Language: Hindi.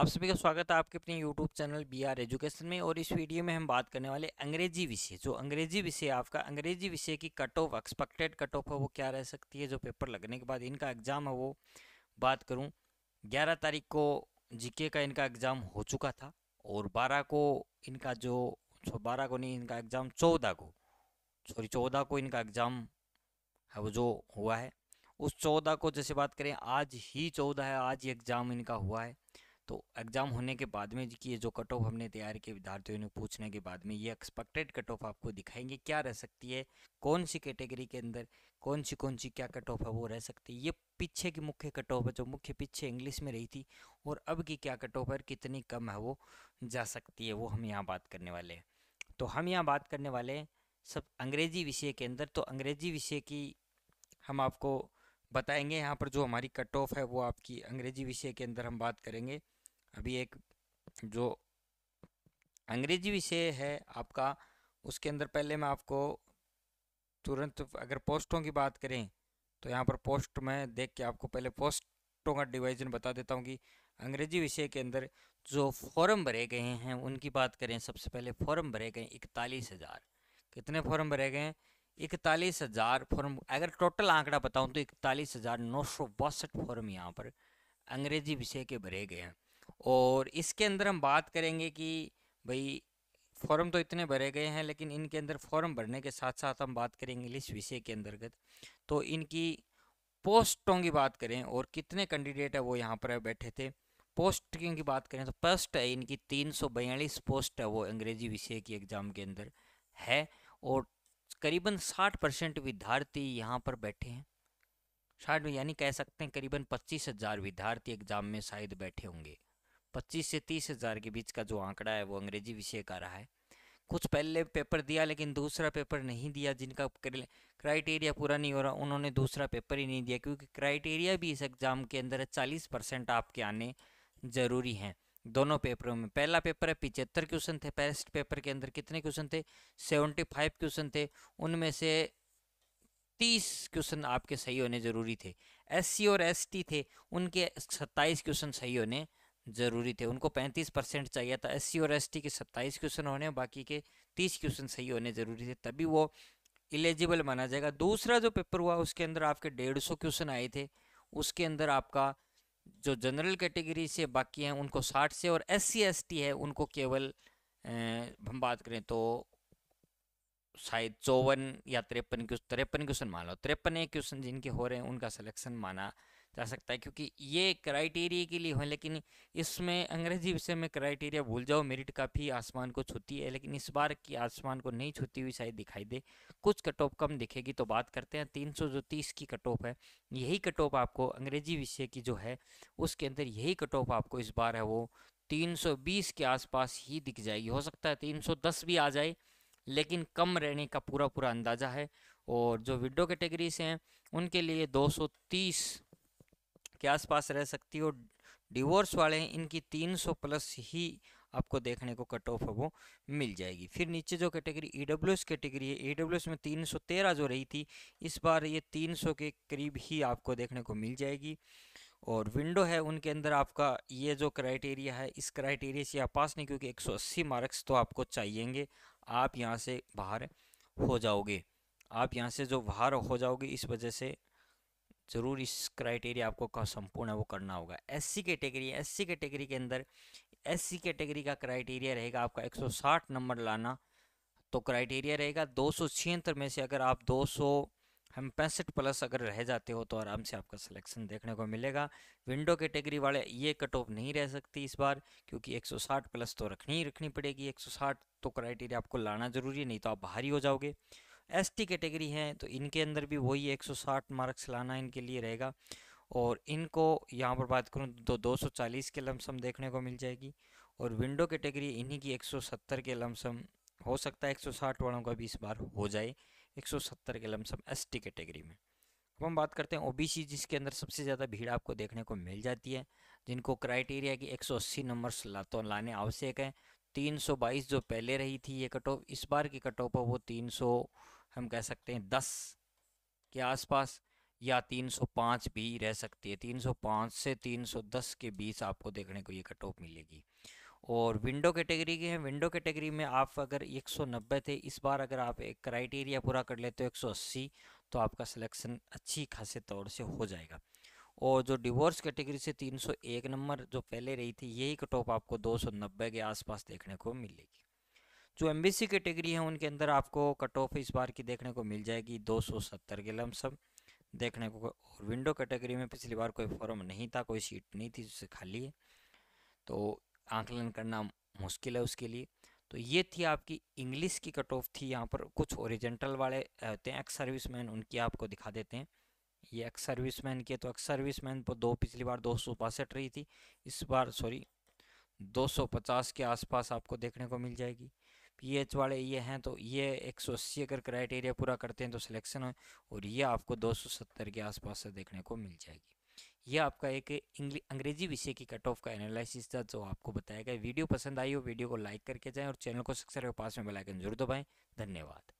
आप सभी का स्वागत है आपके अपने YouTube channel B R education में और इस वीडियो में हम बात करने वाले अंग्रेजी विषय जो अंग्रेजी विषय आपका अंग्रेजी विषय की cut off expected cut off है वो क्या रह सकती है जो पेपर लगने के बाद इनका एग्ज़ाम है वो बात करूँ ग्यारह तारीख को जीके का इनका एग्ज़ाम हो चुका था और बारह को इनका जो बारह को नहीं इनका एग्ज़ाम चौदह को सॉरी चौदह को इनका एग्ज़ाम है वो जो हुआ है उस चौदह को जैसे बात करें आज ही चौदह है आज ही एग्ज़ाम इनका हुआ है तो एग्ज़ाम होने के बाद में कि ये जो कट ऑफ हमने तैयार किए विद्यार्थियों ने पूछने के बाद में ये एक्सपेक्टेड कट ऑफ आपको दिखाएंगे क्या रह सकती है कौन सी कैटेगरी के अंदर कौन सी कौन सी क्या कट ऑफ है वो रह सकती है ये पीछे की मुख्य कट ऑफ है जो मुख्य पीछे इंग्लिश में रही थी और अब की क्या कट ऑफ है कितनी कम है वो जा सकती है वो हम यहाँ बात करने वाले हैं तो हम यहाँ बात करने वाले हैं सब अंग्रेजी विषय के अंदर तो अंग्रेजी विषय की हम आपको बताएंगे यहाँ पर जो हमारी कट ऑफ है वो आपकी अंग्रेजी विषय के अंदर हम बात करेंगे अभी एक जो अंग्रेजी विषय है आपका उसके अंदर पहले मैं आपको तुरंत अगर पोस्टों की बात करें तो यहाँ पर पोस्ट में देख के आपको पहले पोस्टों का डिवाइजन बता देता हूँ कि अंग्रेजी विषय के अंदर जो फॉर्म भरे गए हैं उनकी बात करें सबसे पहले फॉर्म भरे गए इकतालीस हज़ार कितने फॉर्म भरे गए हैं इकतालीस हज़ार फॉर्म अगर टोटल आंकड़ा बताऊँ तो इकतालीस हज़ार नौ सौ बासठ फॉर्म यहाँ पर अंग्रेजी विषय के भरे गए हैं और इसके अंदर हम बात करेंगे कि भाई फॉर्म तो इतने भरे गए हैं लेकिन इनके अंदर फॉर्म भरने के साथ साथ हम बात करेंगे इंग्लिश विषय के अंतर्गत तो इनकी पोस्टों की बात करें और कितने कैंडिडेट है वो यहाँ पर बैठे थे पोस्ट की बात करें तो पोस्ट है इनकी तीन सौ बयालीस पोस्ट है वो अंग्रेजी विषय की एग्ज़ाम के अंदर है और करीबन साठ परसेंट विद्यार्थी यहाँ पर बैठे हैं साठ यानी कह सकते हैं करीबन पच्चीस हज़ार विद्यार्थी एग्ज़ाम में शायद बैठे होंगे पच्चीस से तीस हज़ार के बीच का जो आंकड़ा है वो अंग्रेजी विषय का रहा है कुछ पहले पेपर दिया लेकिन दूसरा पेपर नहीं दिया जिनका क्राइटेरिया पूरा नहीं हो रहा उन्होंने दूसरा पेपर ही नहीं दिया क्योंकि क्राइटेरिया भी इस एग्ज़ाम के अंदर चालीस परसेंट आपके आने ज़रूरी हैं दोनों पेपरों में पहला पेपर है पिचहत्तर क्वेश्चन थे पेस्ट पेपर के अंदर कितने क्वेश्चन थे सेवेंटी फाइव क्वेश्चन थे उनमें से तीस क्वेश्चन आपके सही होने ज़रूरी थे एससी और एसटी थे उनके सत्ताईस क्वेश्चन सही होने ज़रूरी थे उनको 35 परसेंट चाहिए था एससी और एसटी के 27 क्वेश्चन होने बाकी के 30 क्वेश्चन सही होने ज़रूरी थे तभी वो एलिजिबल माना जाएगा दूसरा जो पेपर हुआ उसके अंदर आपके डेढ़ सौ क्वेश्चन आए थे उसके अंदर आपका जो जनरल कैटेगरी से बाकी हैं उनको साठ से और एस सी है उनको केवल हम बात करें तो शायद चौवन या तिरपन क्वेश्चन तिरपन क्वेश्चन मान लो तिरपन एक क्वेश्चन जिनके हो रहे हैं उनका सलेक्शन माना जा सकता है क्योंकि ये क्राइटेरिया के लिए हो लेकिन इसमें अंग्रेजी विषय में क्राइटेरिया भूल जाओ मेरिट काफ़ी आसमान को छूती है लेकिन इस बार की आसमान को नहीं छूती हुई शायद दिखाई दे कुछ कट ऑफ कम दिखेगी तो बात करते हैं तीन सौ जो तीस की कट ऑफ है यही कट ऑफ आपको अंग्रेजी विषय की जो है उसके अंदर यही कट ऑफ आपको इस बार है वो बीस के आसपास ही दिख जाएगी हो सकता है दस भी आ जाए लेकिन कम रहने का पूरा पूरा अंदाज़ा है और जो विडो कैटेगरी से हैं उनके लिए तीस के आसपास रह सकती हो डिवोर्स वाले हैं इनकी 300 प्लस ही आपको देखने को कट ऑफ वो मिल जाएगी फिर नीचे जो category E W S category है ई डब्ल्यू एस में 313 जो रही थी इस बार ये 300 के करीब ही आपको देखने को मिल जाएगी और विंडो है उनके अंदर आपका ये जो क्राइटेरिया है इस क्राइटेरिया से आप पास नहीं क्योंकि 180 मार्क्स तो आपको चाहिएंगे आप यहाँ से बाहर हो जाओगे आप यहाँ से जो बाहर हो जाओगे इस वजह से ज़रूर इस क्राइटेरिया आपको का संपूर्ण है वो करना होगा एससी कैटेगरी एससी कैटेगरी के अंदर एससी कैटेगरी का क्राइटेरिया रहेगा आपका 160 नंबर लाना तो क्राइटेरिया रहेगा दो में से अगर आप दो हम पैंसठ प्लस अगर रह जाते हो तो आराम से आपका सिलेक्शन देखने को मिलेगा विंडो कैटेगरी वाले ये कट ऑफ नहीं रह सकती इस बार क्योंकि 160 प्लस तो रखनी ही रखनी पड़ेगी 160 तो क्राइटेरिया आपको लाना जरूरी है नहीं तो आप बाहर ही हो जाओगे एसटी कैटेगरी हैं तो इनके अंदर भी वही 160 मार्क्स लाना इनके लिए रहेगा और इनको यहाँ पर बात करूँ तो 240 के लमसम देखने को मिल जाएगी और विंडो कैटेगरी इन्हीं की 170 के लमसम हो सकता है 160 वालों का भी इस बार हो जाए 170 के लमसम एसटी कैटेगरी में अब हम बात करते हैं सी जिसके अंदर सबसे ज़्यादा भीड़ आपको देखने को मिल जाती है जिनको क्राइटेरिया की 180 नंबर्स ला तो लाने आवश्यक हैं 322 जो पहले रही थी ये कट ऑफ इस बार की कट ऑफ है वो तीन हम कह सकते हैं दस के आसपास या 305 भी रह सकती है 305 से 310 के बीच आपको देखने को ये कट ऑफ मिलेगी और विंडो कैटेगरी के हैं विंडो कैटेगरी में आप अगर 190 थे इस बार अगर आप एक क्राइटेरिया पूरा कर लेते हो 180 तो आपका सिलेक्शन अच्छी खासे तौर से हो जाएगा और जो डिवोर्स कैटेगरी से 301 नंबर जो पहले रही थी यही कट ऑफ आपको नब्बे के आसपास देखने को मिलेगी जो एम कैटेगरी है उनके अंदर आपको कट ऑफ इस बार की देखने को मिल जाएगी 270 के लमसम देखने को और विंडो कैटेगरी में पिछली बार कोई फॉर्म नहीं था कोई सीट नहीं थी उससे खाली है तो आंकलन करना मुश्किल है उसके लिए तो ये थी आपकी इंग्लिश की कट ऑफ थी यहाँ पर कुछ ओरिजेंटल वाले होते हैं एक्स सर्विस मैन उनकी आपको दिखा देते हैं ये एक्स सर्विस मैन की तो एक्स सर्विस मैन पर दो पिछली बार दो सौ बासठ रही थी इस बार सॉरी 250 के आसपास आपको देखने को मिल जाएगी पीएच वाले ये हैं तो ये एक सौ अस्सी अगर क्राइटेरिया पूरा करते हैं तो सिलेक्शन हो और ये आपको दो सौ सत्तर के आसपास से देखने को मिल जाएगी ये आपका एक अंग्रेजी विषय की कट ऑफ का एनालिसिस था जो आपको बताया गया वीडियो पसंद आई हो वीडियो को लाइक करके जाएं और चैनल को सब्सक्राइब पास में बेलाइकन जरूर दबाएँ धन्यवाद